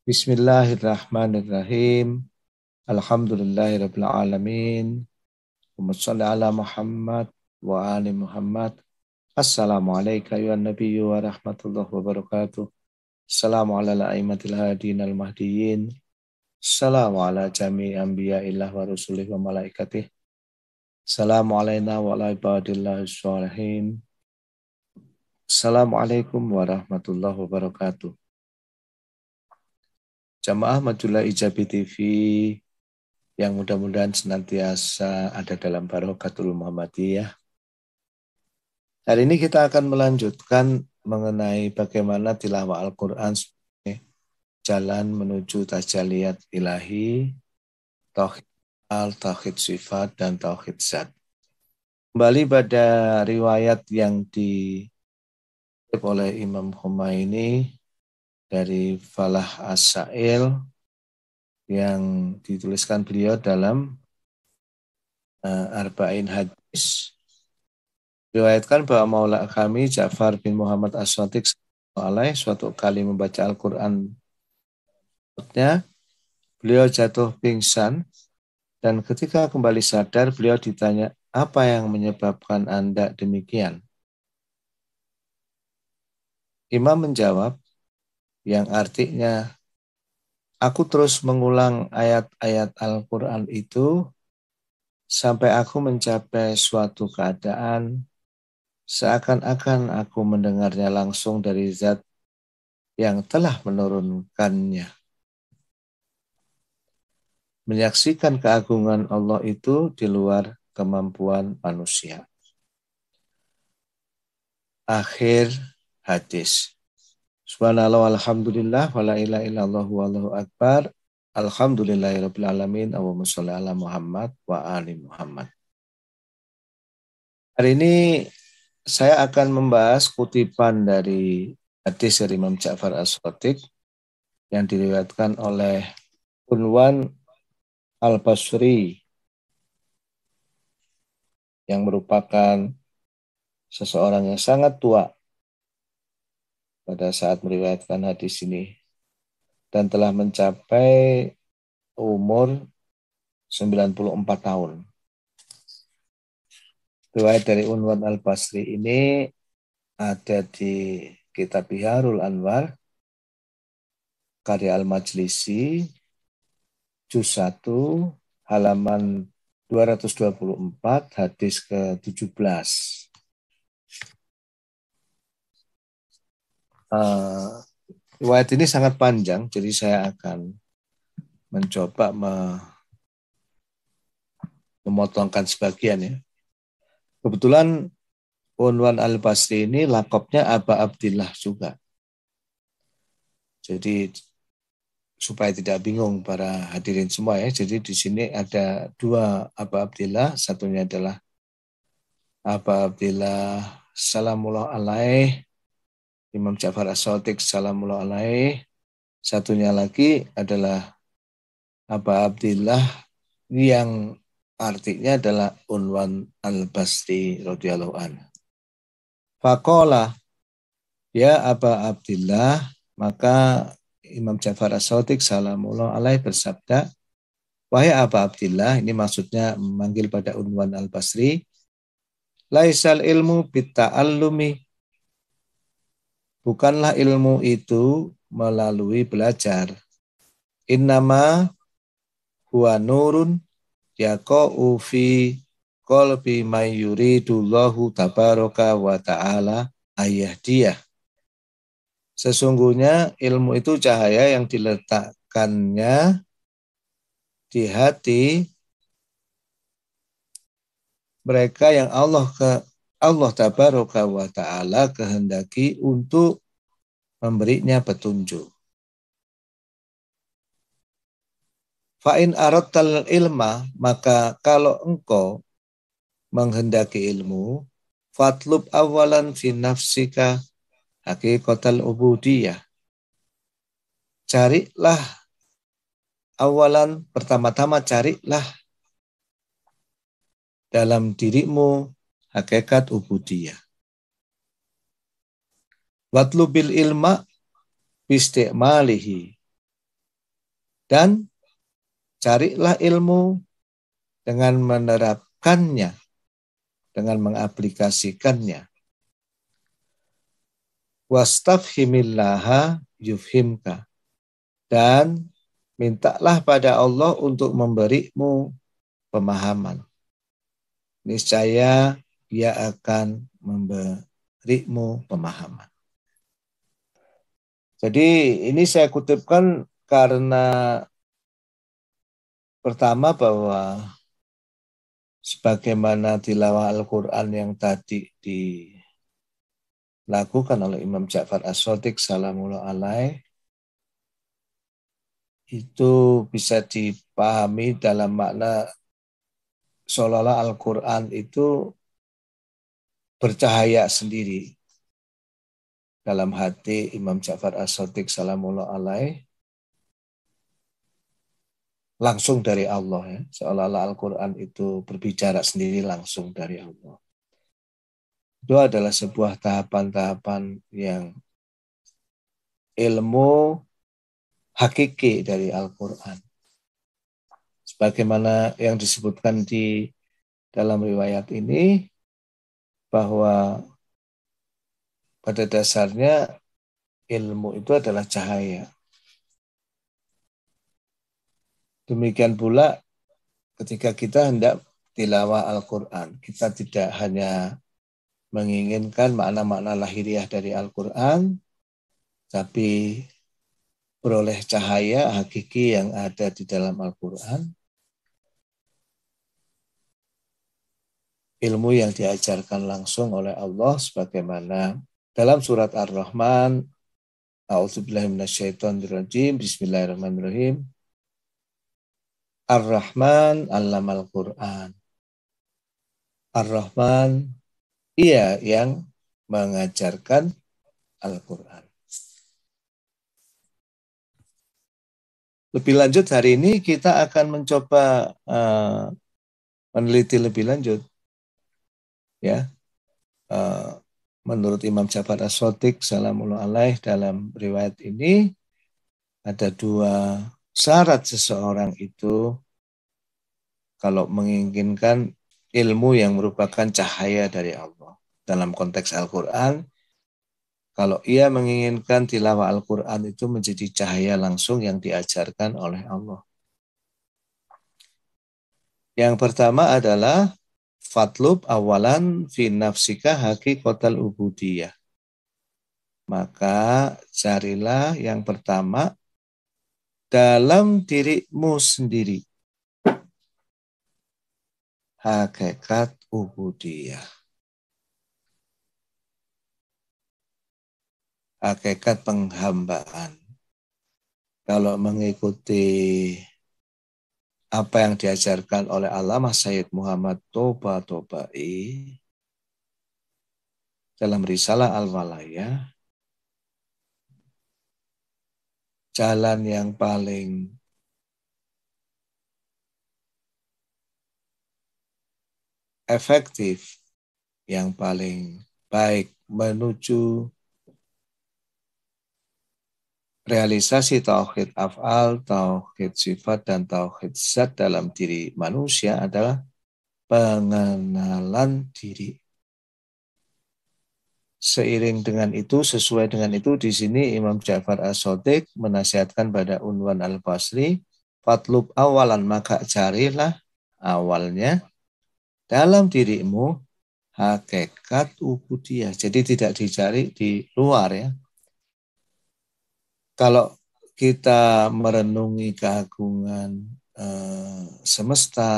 Bismillahirrahmanirrahim. Alhamdulillahirabbil alamin. Wassalli ala Muhammad wa ali Muhammad. Assalamu ya nabiyyu wa rahmatullahi wa barakatuh. ala al-aimatil hadin al-mahdiyin. ala wa rusulih wa malaikatih. wa ala Assalamualaikum warahmatullahi wabarakatuh. Jamaah Majulah Ijabi TV yang mudah-mudahan senantiasa ada dalam barokatul Muhammadiyah. Hari ini kita akan melanjutkan mengenai bagaimana tilawah Al-Quran sebagai jalan menuju tajaliat ilahi, tauhid al, tauhid sifat, dan tauhid zat. Kembali pada riwayat yang di oleh Imam Khomeini dari Falah Asail yang dituliskan beliau dalam uh, Arba'in Hadis. Riwayatkan bahwa maula kami Ja'far bin Muhammad As-Sadiq suatu kali membaca Al-Quran. Beliau jatuh pingsan dan ketika kembali sadar beliau ditanya apa yang menyebabkan Anda demikian? Imam menjawab, yang artinya aku terus mengulang ayat-ayat Al-Quran itu sampai aku mencapai suatu keadaan seakan-akan aku mendengarnya langsung dari zat yang telah menurunkannya. Menyaksikan keagungan Allah itu di luar kemampuan manusia. Akhir hadis. Subhanallah walhamdulillah wala ilaha illallah wallahu akbar. Alhamdulillahirabbil alamin. Allahumma sholli ala Muhammad wa ali Muhammad. Hari ini saya akan membahas kutipan dari hadis dari Imam Ja'far as yang diriwayatkan oleh Unwan Al-Basri yang merupakan seseorang yang sangat tua pada saat meriwayatkan hadis ini dan telah mencapai umur 94 tahun. Riwayat dari Unwan Al-Basri ini ada di kitab Biharul Anwar karya Al-Majlisi juz 1 halaman 224 hadis ke-17. uh, ini sangat panjang, jadi saya akan mencoba me memotongkan sebagian ya. Kebetulan Unwan Al-Basri ini lakopnya Aba Abdillah juga. Jadi supaya tidak bingung para hadirin semua ya. Jadi di sini ada dua Aba Abdillah, satunya adalah Aba Abdillah Salamullah alaih Imam Ja'far As-Sadiq alaih. Satunya lagi adalah Aba Abdillah yang artinya adalah Unwan Al-Basri radhiyallahu anhu. Fakola, ya Aba Abdillah, maka Imam Ja'far As-Sadiq salamullah alaih bersabda, Wahai Aba Abdillah, ini maksudnya memanggil pada Unwan Al-Basri, Laisal ilmu bita'allumi Bukanlah ilmu itu melalui belajar. Innama huwa nurun yaqa'u fi qalbi may yuridullahu tabaraka wa ta'ala ayahdiyah. Sesungguhnya ilmu itu cahaya yang diletakkannya di hati mereka yang Allah ke Allah tabaraka wa ta'ala kehendaki untuk memberinya petunjuk. Fa'in arattal ilma, maka kalau engkau menghendaki ilmu, fatlub awalan fi nafsika kotal ubudiyah. Carilah awalan pertama-tama carilah dalam dirimu hakikat ubudiyah. Watlubil ilma malihi Dan carilah ilmu dengan menerapkannya, dengan mengaplikasikannya. Wastafhimillaha yufhimka. Dan mintalah pada Allah untuk memberimu pemahaman. Niscaya ia akan memberimu pemahaman. Jadi ini saya kutipkan karena pertama bahwa sebagaimana tilawah Al-Quran yang tadi dilakukan oleh Imam Ja'far As-Sodik Salamullah Alaih itu bisa dipahami dalam makna seolah-olah Al-Quran itu bercahaya sendiri dalam hati Imam Ja'far As-Sadiq salamullah alaih langsung dari Allah ya. Seolah-olah Al-Qur'an itu berbicara sendiri langsung dari Allah. Itu adalah sebuah tahapan-tahapan yang ilmu hakiki dari Al-Qur'an. Sebagaimana yang disebutkan di dalam riwayat ini bahwa pada dasarnya ilmu itu adalah cahaya. Demikian pula ketika kita hendak tilawah Al-Quran, kita tidak hanya menginginkan makna-makna lahiriah dari Al-Quran, tapi beroleh cahaya hakiki yang ada di dalam Al-Quran, ilmu yang diajarkan langsung oleh Allah sebagaimana dalam surat Ar-Rahman A'udzubillahiminasyaitonirrojim Bismillahirrahmanirrahim Ar-Rahman al Quran Ar-Rahman Ia yang mengajarkan Al-Quran Lebih lanjut hari ini kita akan mencoba uh, meneliti lebih lanjut ya uh, menurut Imam Jafar As-Sotik alaih dalam riwayat ini ada dua syarat seseorang itu kalau menginginkan ilmu yang merupakan cahaya dari Allah. Dalam konteks Al-Quran, kalau ia menginginkan tilawah Al-Quran itu menjadi cahaya langsung yang diajarkan oleh Allah. Yang pertama adalah Fatlub awalan fi nafsika hakikotal ubudiyah. Maka carilah yang pertama dalam dirimu sendiri. Hakikat ubudiyah. Hakikat penghambaan. Kalau mengikuti apa yang diajarkan oleh Alamah Sayyid Muhammad Toba Tobai dalam Risalah Al-Walaya, jalan yang paling efektif, yang paling baik menuju realisasi tauhid afal, tauhid sifat, dan tauhid zat dalam diri manusia adalah pengenalan diri. Seiring dengan itu, sesuai dengan itu, di sini Imam Ja'far as sadiq menasihatkan pada Unwan Al-Basri, Fatlub awalan maka carilah awalnya dalam dirimu hakikat ubudiyah. Jadi tidak dicari di luar ya, kalau kita merenungi keagungan eh, semesta,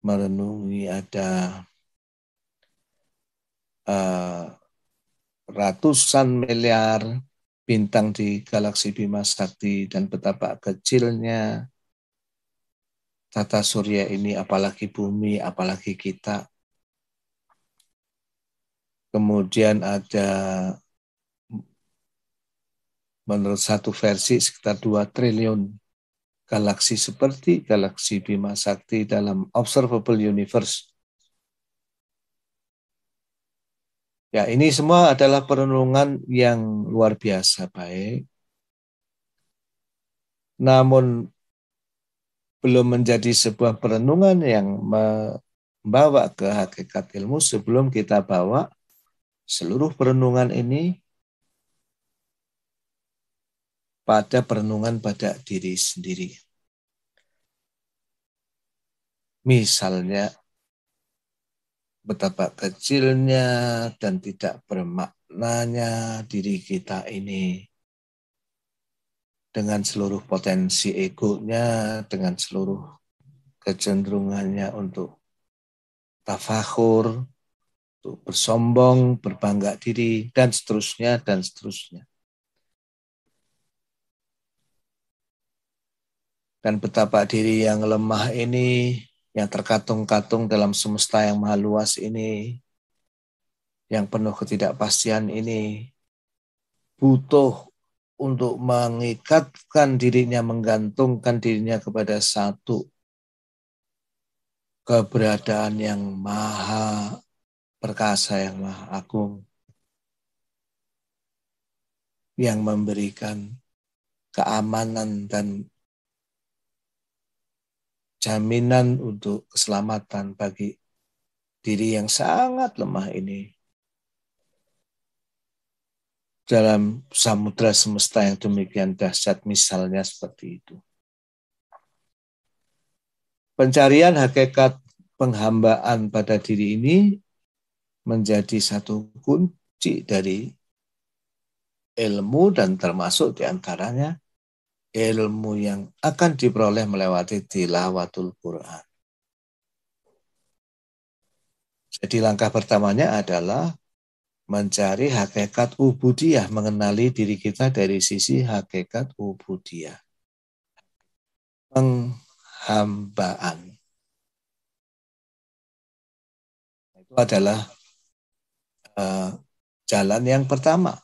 merenungi ada eh, ratusan miliar bintang di galaksi Bima Sakti dan betapa kecilnya tata surya ini, apalagi bumi, apalagi kita. Kemudian ada menurut satu versi sekitar 2 triliun galaksi seperti galaksi Bima Sakti dalam observable universe. Ya, ini semua adalah perenungan yang luar biasa baik. Namun belum menjadi sebuah perenungan yang membawa ke hakikat ilmu sebelum kita bawa seluruh perenungan ini pada perenungan pada diri sendiri. Misalnya, betapa kecilnya dan tidak bermaknanya diri kita ini dengan seluruh potensi egonya, dengan seluruh kecenderungannya untuk tafakur, untuk bersombong, berbangga diri, dan seterusnya, dan seterusnya. dan betapa diri yang lemah ini, yang terkatung-katung dalam semesta yang maha luas ini, yang penuh ketidakpastian ini, butuh untuk mengikatkan dirinya, menggantungkan dirinya kepada satu keberadaan yang maha perkasa, yang maha agung, yang memberikan keamanan dan jaminan untuk keselamatan bagi diri yang sangat lemah ini dalam samudra semesta yang demikian dahsyat misalnya seperti itu. Pencarian hakikat penghambaan pada diri ini menjadi satu kunci dari ilmu dan termasuk diantaranya ilmu yang akan diperoleh melewati tilawatul Quran. Jadi langkah pertamanya adalah mencari hakikat ubudiyah, mengenali diri kita dari sisi hakikat ubudiyah. Penghambaan. Itu adalah uh, jalan yang pertama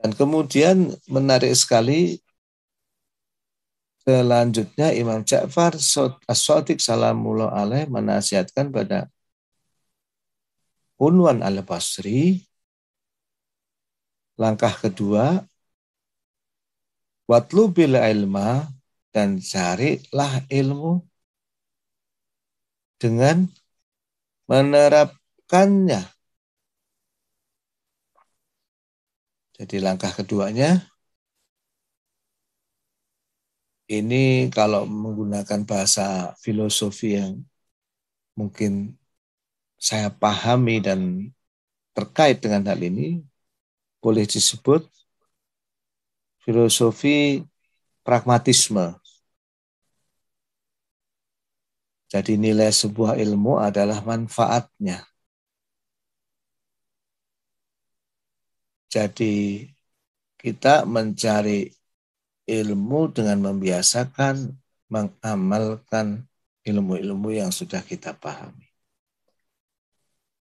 Dan kemudian menarik sekali selanjutnya Imam Ja'far As-Sadiq salamullah alaih menasihatkan pada Unwan Al-Basri langkah kedua bil ilma dan carilah ilmu dengan menerapkannya Jadi langkah keduanya ini kalau menggunakan bahasa filosofi yang mungkin saya pahami dan terkait dengan hal ini boleh disebut filosofi pragmatisme. Jadi nilai sebuah ilmu adalah manfaatnya. Jadi kita mencari ilmu dengan membiasakan mengamalkan ilmu-ilmu yang sudah kita pahami.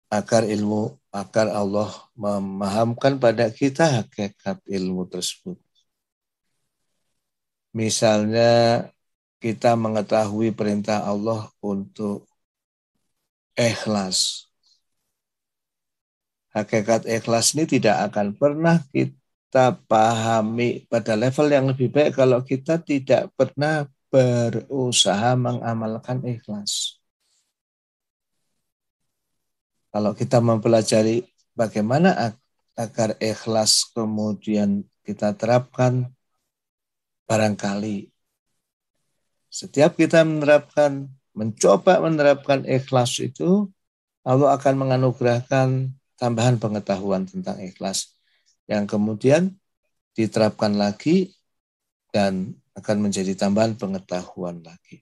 Agar ilmu, agar Allah memahamkan pada kita hakikat ilmu tersebut. Misalnya kita mengetahui perintah Allah untuk ikhlas hakikat ikhlas ini tidak akan pernah kita pahami pada level yang lebih baik kalau kita tidak pernah berusaha mengamalkan ikhlas. Kalau kita mempelajari bagaimana agar ikhlas kemudian kita terapkan barangkali setiap kita menerapkan mencoba menerapkan ikhlas itu Allah akan menganugerahkan tambahan pengetahuan tentang ikhlas yang kemudian diterapkan lagi dan akan menjadi tambahan pengetahuan lagi.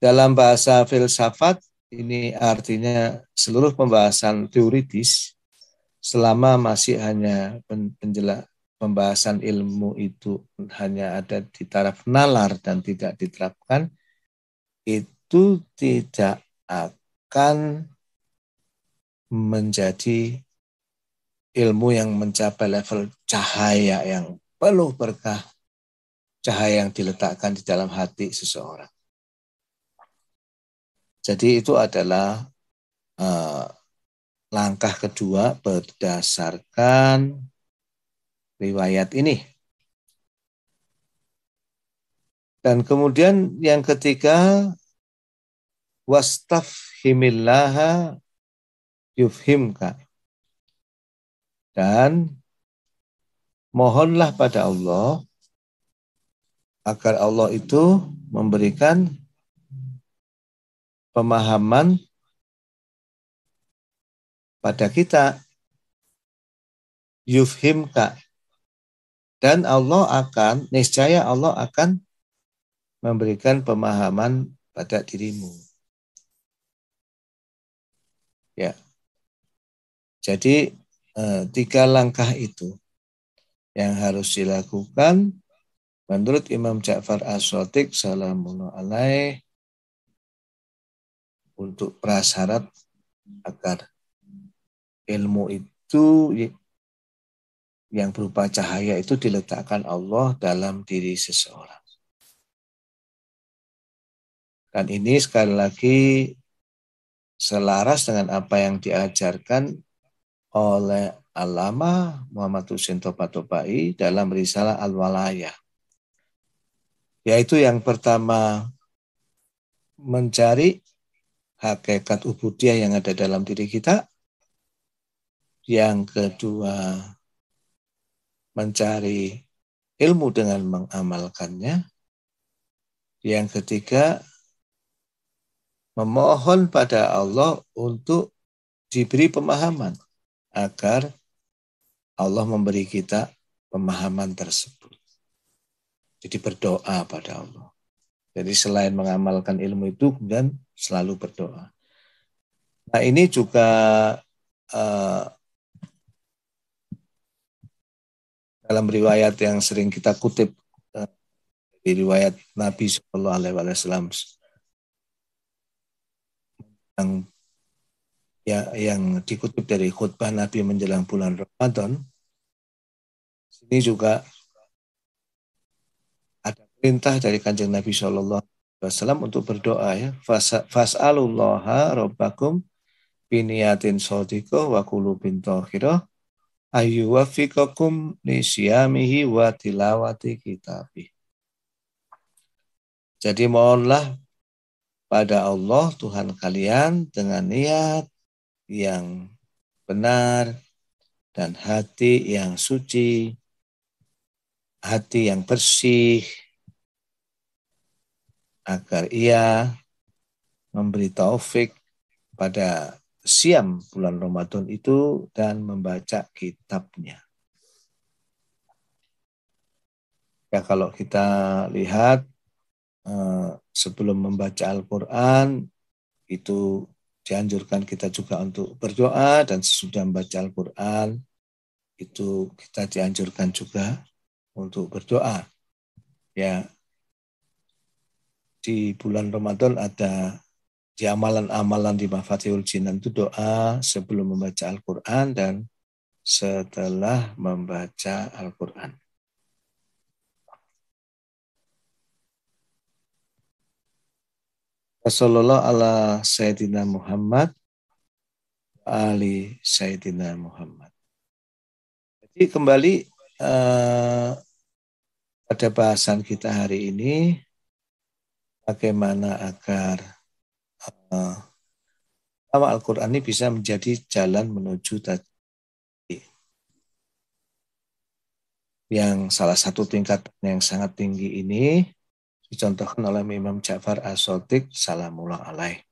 Dalam bahasa filsafat, ini artinya seluruh pembahasan teoritis selama masih hanya penjelas pembahasan ilmu itu hanya ada di taraf nalar dan tidak diterapkan, itu tidak akan menjadi ilmu yang mencapai level cahaya yang penuh berkah, cahaya yang diletakkan di dalam hati seseorang. Jadi itu adalah eh, langkah kedua berdasarkan riwayat ini. Dan kemudian yang ketiga wastafhimillaha yufhimka. Dan mohonlah pada Allah agar Allah itu memberikan pemahaman pada kita yufhimka dan Allah akan niscaya Allah akan memberikan pemahaman pada dirimu. Ya. Jadi eh, tiga langkah itu yang harus dilakukan menurut Imam Ja'far As-Sotik untuk prasyarat agar ilmu itu yang berupa cahaya itu diletakkan Allah dalam diri seseorang. Dan ini sekali lagi selaras dengan apa yang diajarkan oleh Alama Muhammad Husin Topatopai dalam risalah Al-Walayah. Yaitu yang pertama mencari hakikat ubudiah yang ada dalam diri kita. Yang kedua mencari ilmu dengan mengamalkannya. Yang ketiga memohon pada Allah untuk diberi pemahaman agar Allah memberi kita pemahaman tersebut. Jadi berdoa pada Allah. Jadi selain mengamalkan ilmu itu dan selalu berdoa. Nah ini juga uh, dalam riwayat yang sering kita kutip uh, di riwayat Nabi Shallallahu Alaihi Wasallam yang ya, yang dikutip dari khutbah Nabi menjelang bulan Ramadan, ini juga ada perintah dari kanjeng Nabi Shallallahu Alaihi Wasallam untuk berdoa ya. Fas'alullaha robbakum biniatin sodiko wa kulubin tohiroh ayyuwafikakum nisyamihi wa tilawati kitabi. Jadi mohonlah pada Allah Tuhan kalian dengan niat yang benar dan hati yang suci, hati yang bersih, agar ia memberi taufik pada siam bulan Ramadan itu dan membaca kitabnya. Ya kalau kita lihat eh, sebelum membaca Al-Quran itu dianjurkan kita juga untuk berdoa dan sesudah membaca Al-Quran itu kita dianjurkan juga untuk berdoa. Ya, di bulan Ramadan ada di amalan-amalan di Mafatihul Jinan itu doa sebelum membaca Al-Quran dan setelah membaca Al-Quran. Wassalamualaikum ala Sayyidina Muhammad Ali Sayyidina Muhammad. Jadi kembali eh, pada bahasan kita hari ini bagaimana agar uh, Al-Quran ini bisa menjadi jalan menuju tadi. Yang salah satu tingkat yang sangat tinggi ini dicontohkan oleh Imam Ja'far As-Sotik Salamullah Alaih.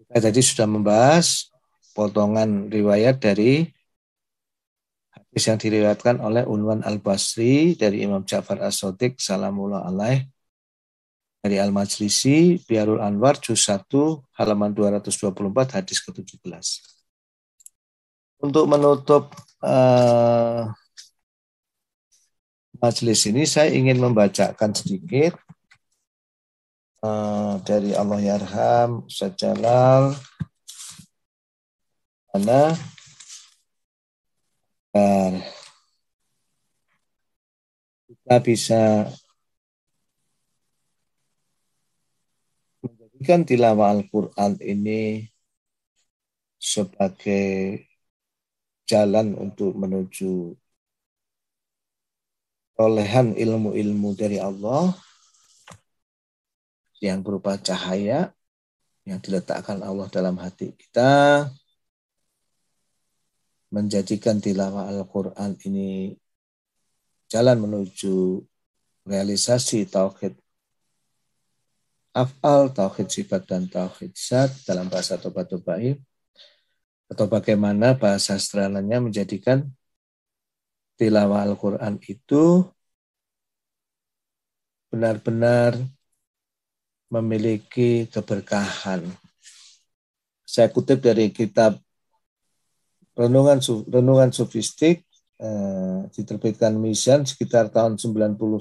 Kita tadi sudah membahas potongan riwayat dari hadis yang diriwayatkan oleh Unwan Al-Basri dari Imam Ja'far As-Sotik Salamullah Alaih dari Al-Majlisi, Biarul Anwar, Juz 1, halaman 224, hadis ke-17. Untuk menutup uh, majelis ini saya ingin membacakan sedikit uh, dari Allah Yarham Sajalal Jalal karena kita bisa menjadikan tilawah Al-Quran ini sebagai jalan untuk menuju perolehan ilmu-ilmu dari Allah yang berupa cahaya yang diletakkan Allah dalam hati kita menjadikan tilawah Al-Quran ini jalan menuju realisasi tauhid afal, tauhid sifat, dan tauhid zat dalam bahasa tobat atau bagaimana bahasa sastrananya menjadikan tilawah Al-Quran itu benar-benar memiliki keberkahan. Saya kutip dari kitab Renungan Renungan Sufistik eh, diterbitkan misian sekitar tahun 99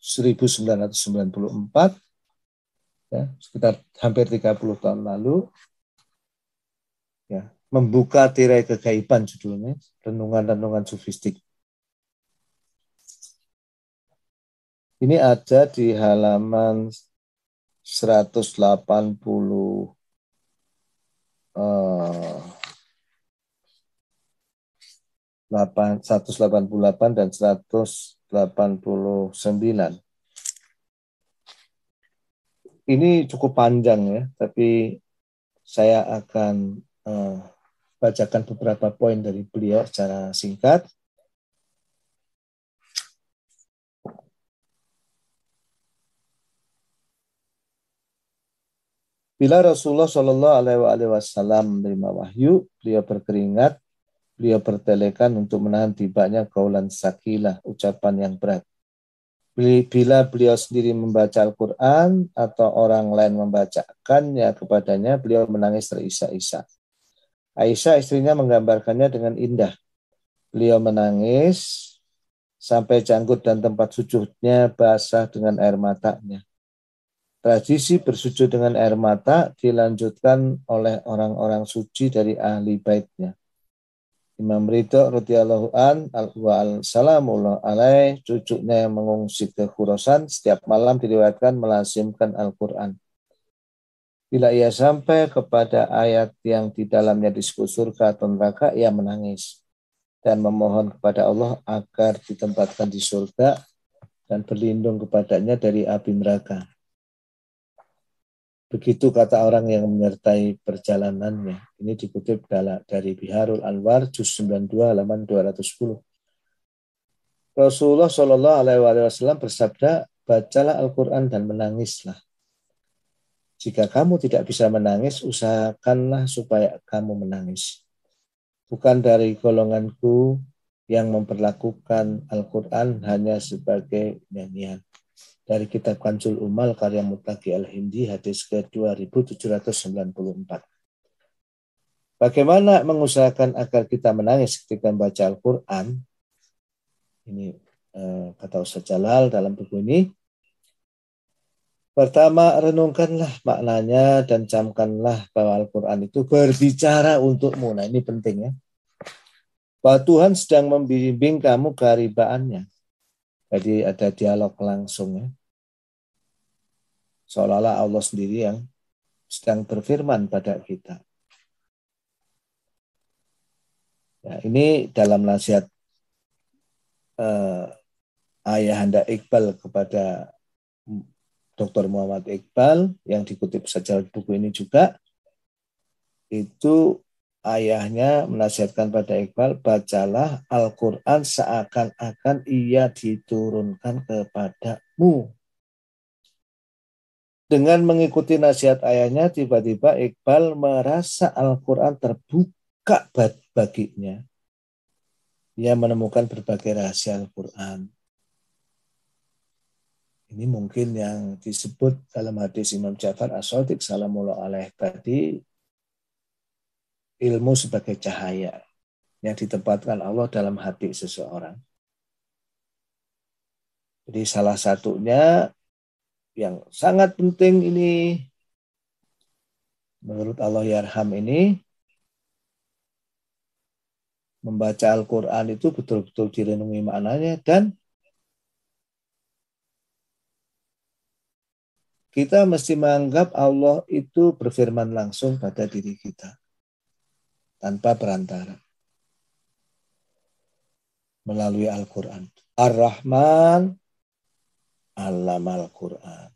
1994 ya, sekitar hampir 30 tahun lalu ya, membuka tirai kegaiban judulnya renungan-renungan sufistik Ini ada di halaman 180 delapan 188 eh, dan 189. Ini cukup panjang ya, tapi saya akan uh, bacakan beberapa poin dari beliau secara singkat Bila Rasulullah Shallallahu Alaihi Wasallam menerima wahyu, beliau berkeringat, beliau bertelekan untuk menahan tibanya kaulan sakila ucapan yang berat. Bila beliau sendiri membaca Al-Quran atau orang lain membacakannya kepadanya, beliau menangis terisak-isak. Aisyah istrinya menggambarkannya dengan indah. Beliau menangis sampai janggut dan tempat sujudnya basah dengan air matanya. Tradisi bersujud dengan air mata dilanjutkan oleh orang-orang suci dari ahli baitnya. Imam Ridho radhiyallahu an al wa al salamullah alaih cucunya yang mengungsi ke Khurasan setiap malam diriwayatkan melasimkan Al-Qur'an. Bila ia sampai kepada ayat yang di dalamnya disebut surga atau neraka, ia menangis dan memohon kepada Allah agar ditempatkan di surga dan berlindung kepadanya dari api neraka. Begitu kata orang yang menyertai perjalanannya. Ini dikutip dari Biharul Anwar, Juz 92, halaman 210. Rasulullah Shallallahu Alaihi Wasallam bersabda, bacalah Al-Quran dan menangislah. Jika kamu tidak bisa menangis, usahakanlah supaya kamu menangis. Bukan dari golonganku yang memperlakukan Al-Quran hanya sebagai nyanyian dari kitab Kanjul Umal karya Mutaki Al-Hindi hadis ke-2794. Bagaimana mengusahakan agar kita menangis ketika membaca Al-Quran? Ini eh, kata Ustaz Jalal dalam buku ini. Pertama, renungkanlah maknanya dan camkanlah bahwa Al-Quran itu berbicara untukmu. Nah, ini penting ya. Bahwa Tuhan sedang membimbing kamu keharibaannya jadi ada dialog langsung ya. Seolah-olah Allah sendiri yang sedang berfirman pada kita. Ya, ini dalam nasihat eh, Ayahanda Iqbal kepada Dr. Muhammad Iqbal yang dikutip sejarah buku ini juga itu ayahnya menasihatkan pada Iqbal, bacalah Al-Quran seakan-akan ia diturunkan kepadamu. Dengan mengikuti nasihat ayahnya, tiba-tiba Iqbal merasa Al-Quran terbuka baginya. Ia menemukan berbagai rahasia Al-Quran. Ini mungkin yang disebut dalam hadis Imam Ja'far as saltik Salamullah alaih tadi ilmu sebagai cahaya yang ditempatkan Allah dalam hati seseorang. Jadi salah satunya yang sangat penting ini menurut Allah Yarham ini membaca Al-Quran itu betul-betul direnungi maknanya dan kita mesti menganggap Allah itu berfirman langsung pada diri kita tanpa perantara. Melalui Al-Quran. Ar-Rahman Alam Al-Quran.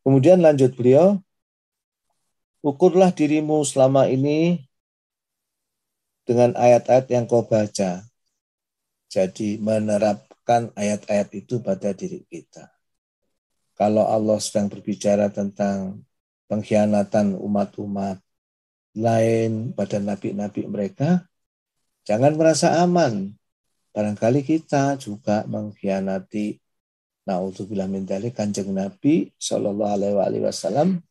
Kemudian lanjut beliau, ukurlah dirimu selama ini dengan ayat-ayat yang kau baca. Jadi menerapkan ayat-ayat itu pada diri kita. Kalau Allah sedang berbicara tentang pengkhianatan umat-umat, lain pada nabi-nabi mereka, jangan merasa aman. Barangkali kita juga mengkhianati naudzubillah min dzalik kanjeng Nabi sallallahu alaihi wasallam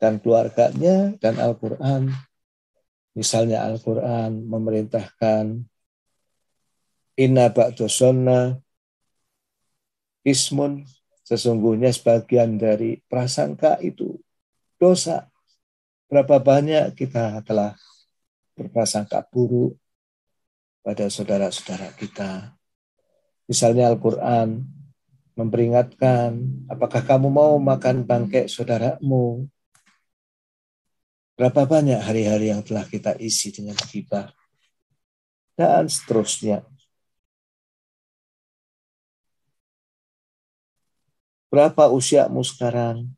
dan keluarganya dan Al-Qur'an. Misalnya Al-Qur'an memerintahkan inna ba'du ismun sesungguhnya sebagian dari prasangka itu dosa Berapa banyak kita telah berprasangka buruk pada saudara-saudara kita. Misalnya Al-Quran memperingatkan, apakah kamu mau makan bangkai saudaramu? Berapa banyak hari-hari yang telah kita isi dengan gibah? Dan seterusnya. Berapa usiamu sekarang?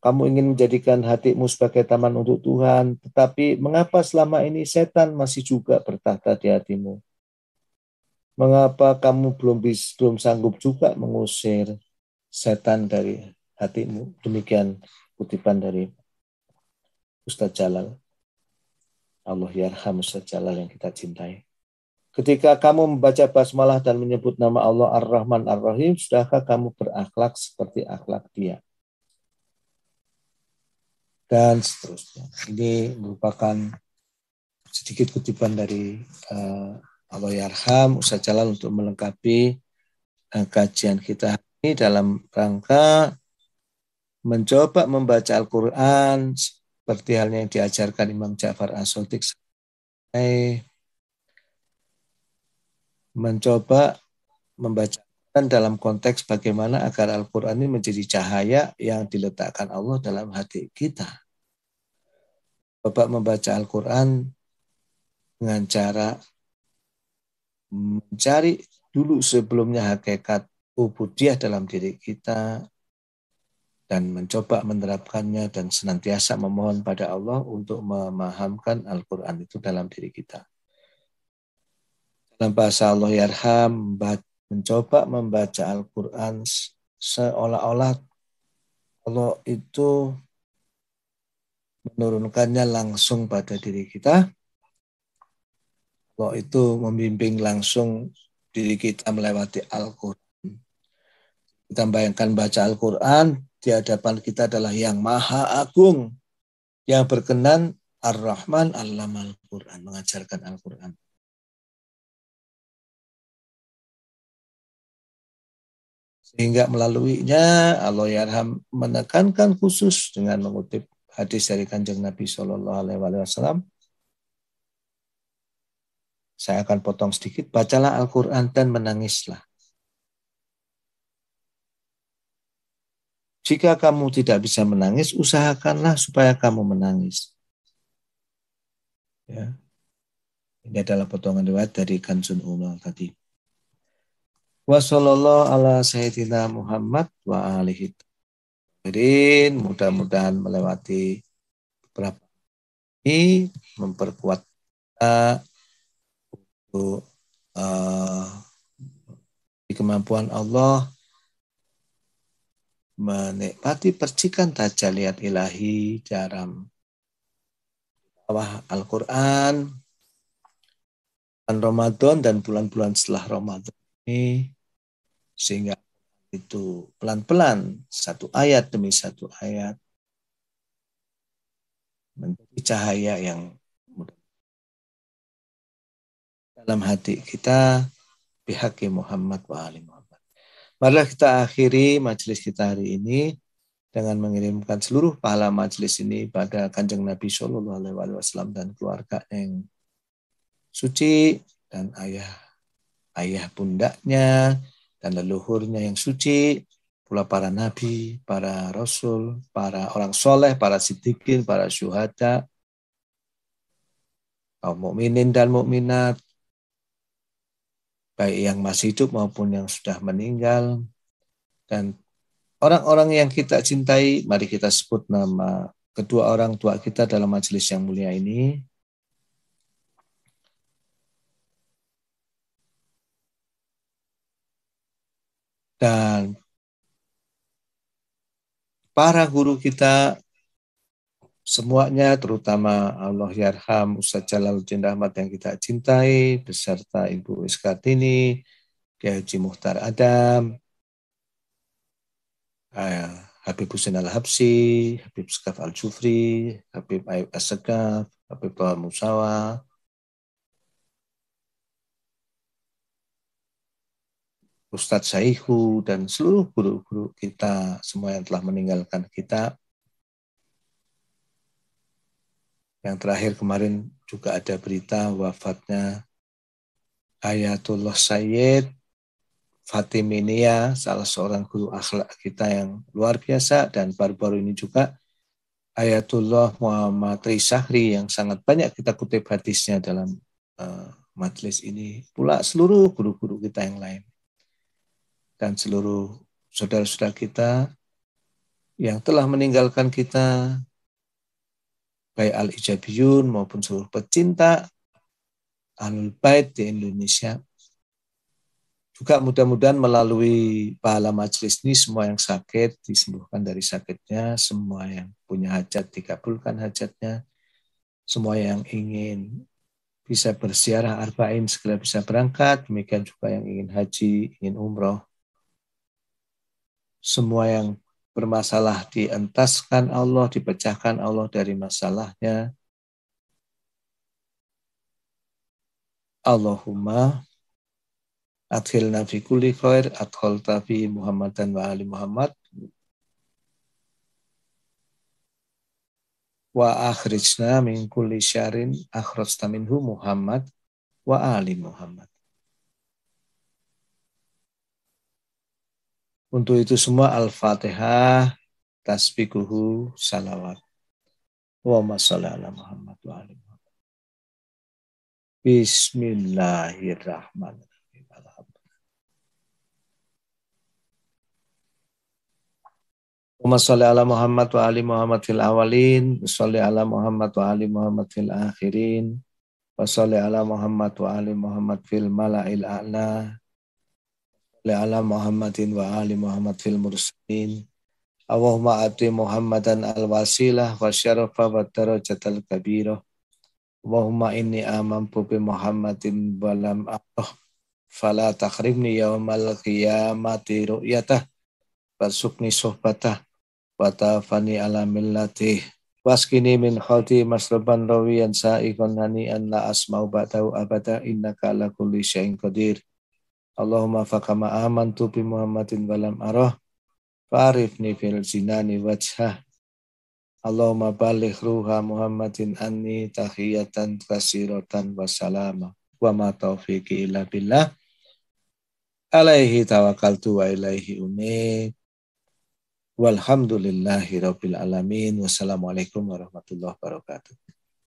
kamu ingin menjadikan hatimu sebagai taman untuk Tuhan, tetapi mengapa selama ini setan masih juga bertahta di hatimu? Mengapa kamu belum bis, belum sanggup juga mengusir setan dari hatimu? Demikian kutipan dari Ustaz Jalal. Allah yarham Ustaz Jalal yang kita cintai. Ketika kamu membaca basmalah dan menyebut nama Allah Ar-Rahman Ar-Rahim, sudahkah kamu berakhlak seperti akhlak dia? dan seterusnya. Ini merupakan sedikit kutipan dari uh, eh, Yarham Ustaz Jalal untuk melengkapi uh, kajian kita ini dalam rangka mencoba membaca Al-Quran seperti halnya yang diajarkan Imam Ja'far as mencoba membaca dan dalam konteks bagaimana agar Al-Quran ini menjadi cahaya yang diletakkan Allah dalam hati kita. Bapak membaca Al-Quran dengan cara mencari dulu sebelumnya hakikat ubudiah dalam diri kita dan mencoba menerapkannya dan senantiasa memohon pada Allah untuk memahamkan Al-Quran itu dalam diri kita. Dalam bahasa Allah Yarham, mencoba membaca Al-Quran seolah-olah Allah itu menurunkannya langsung pada diri kita. Allah itu membimbing langsung diri kita melewati Al-Quran. Kita bayangkan baca Al-Quran, di hadapan kita adalah yang maha agung, yang berkenan Ar-Rahman Al-Quran, mengajarkan Al-Quran. Sehingga melaluinya Allah Yarham menekankan khusus dengan mengutip hadis dari kanjeng Nabi Shallallahu Alaihi Wasallam. Saya akan potong sedikit. Bacalah Al-Quran dan menangislah. Jika kamu tidak bisa menangis, usahakanlah supaya kamu menangis. Ya. Ini adalah potongan lewat dari Kansun Umar tadi. Wa sallallahu ala sayyidina Muhammad wa alihi. Jadi mudah-mudahan melewati beberapa ini memperkuat kita untuk uh, di kemampuan Allah menikmati percikan tajaliat ilahi dalam bawah Al-Quran, bulan Ramadan dan bulan-bulan setelah Ramadan ini sehingga itu pelan-pelan satu ayat demi satu ayat menjadi cahaya yang mudah. dalam hati kita pihaknya Muhammad wa ali Muhammad. Marilah kita akhiri majelis kita hari ini dengan mengirimkan seluruh pahala majelis ini pada Kanjeng Nabi Shallallahu Alaihi Wasallam dan keluarga yang suci dan ayah ayah pundaknya, dan leluhurnya yang suci, pula para nabi, para rasul, para orang soleh, para sidikin, para syuhada, kaum mukminin dan mukminat, baik yang masih hidup maupun yang sudah meninggal, dan orang-orang yang kita cintai, mari kita sebut nama kedua orang tua kita dalam majelis yang mulia ini, Dan para guru kita semuanya terutama Allah Yarham Ustaz Jalal Ahmad yang kita cintai beserta Ibu Iskatini, Kiai Haji Muhtar Adam, Habib Husin Al-Habsi, Habib Sekaf Al-Jufri, Habib Ayub as Habib Toha Musawa, Ustadz Saihu dan seluruh guru-guru kita, semua yang telah meninggalkan kita. Yang terakhir kemarin juga ada berita wafatnya Ayatullah Sayyid Fatiminia, salah seorang guru akhlak kita yang luar biasa, dan baru-baru ini juga Ayatullah Muhammad Risahri yang sangat banyak kita kutip hadisnya dalam uh, eh, majelis ini, pula seluruh guru-guru kita yang lain dan seluruh saudara-saudara kita yang telah meninggalkan kita, baik al-ijabiyun maupun seluruh pecinta Anul Bait di Indonesia. Juga mudah-mudahan melalui pahala majelis ini semua yang sakit disembuhkan dari sakitnya, semua yang punya hajat dikabulkan hajatnya, semua yang ingin bisa bersiarah arba'in segera bisa berangkat, demikian juga yang ingin haji, ingin umroh, semua yang bermasalah dientaskan Allah, dipecahkan Allah dari masalahnya. Allahumma adkhilna fi kulli khair tafi Muhammad Muhammadan wa ali Muhammad wa akhrijna min kulli syarin akhrajta minhu Muhammad wa ali Muhammad. Untuk itu semua Al-Fatihah, tasbihuhu salawat. Wa salli ala Muhammad wa ala Muhammad. Bismillahirrahmanirrahim. Allahumma salli ala Muhammad wa ali Muhammad fil awalin, salli ala Muhammad wa ali Muhammad fil akhirin, wa salli ala Muhammad wa ali Muhammad fil mala'il a'la, ala Muhammadin wa ali Muhammad fil mursalin. Allahumma ati Muhammadan al-wasilah wa syarafa wa kabiro, kabirah. Allahumma inni aman bi Muhammadin wa lam aroh. Fala takrimni yawmal qiyamati ru'yatah. Wasukni sohbatah. Watafani ala millatih. Waskini min khawti masruban rawiyan sa'ikon hani'an la asma'u ba'dahu abada innaka ala kulli syai'in qadir. Allahumma faqama amantu bi Muhammadin walam arah fa'arifni fil jinani wajha Allahumma balik ruha Muhammadin anni tahiyatan kasiratan salama wa ma taufiqi illa billah alaihi tawakkaltu wa ilaihi unib Walhamdulillahi Rabbil Alamin. Wassalamualaikum warahmatullahi wabarakatuh.